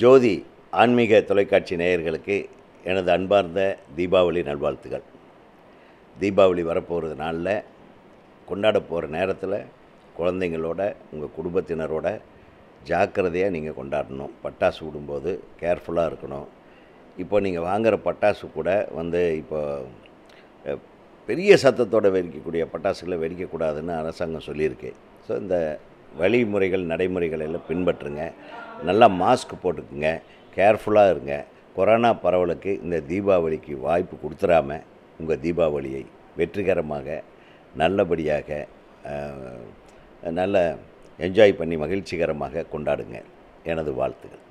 ஜோதி ஆன்மீக தொலைக்காட்சி நேயர்களுக்கு எனது அன்பார்ந்த தீபாவளி நல்வாழ்த்துகள் தீபாவளி வரப்போகிறது நாளில் கொண்டாட போகிற நேரத்தில் குழந்தைங்களோட உங்கள் குடும்பத்தினரோட ஜாக்கிரதையாக நீங்கள் கொண்டாடணும் பட்டாசு விடும்போது கேர்ஃபுல்லாக இருக்கணும் இப்போ நீங்கள் வாங்குகிற பட்டாசு கூட வந்து இப்போ பெரிய சத்தத்தோடு வெடிக்கக்கூடிய பட்டாசுகளை வெடிக்கக்கூடாதுன்னு அரசாங்கம் சொல்லியிருக்கு ஸோ இந்த வழிமுறைகள் நடைமுறைகள் எல்லாம் பின்பற்றுங்க நல்லா மாஸ்க் போட்டுக்குங்க கேர்ஃபுல்லாக இருங்க கொரோனா பரவலுக்கு இந்த தீபாவளிக்கு வாய்ப்பு கொடுத்துடாமல் உங்கள் தீபாவளியை வெற்றிகரமாக நல்லபடியாக நல்ல என்ஜாய் பண்ணி மகிழ்ச்சிகரமாக கொண்டாடுங்க எனது வாழ்த்துக்கள்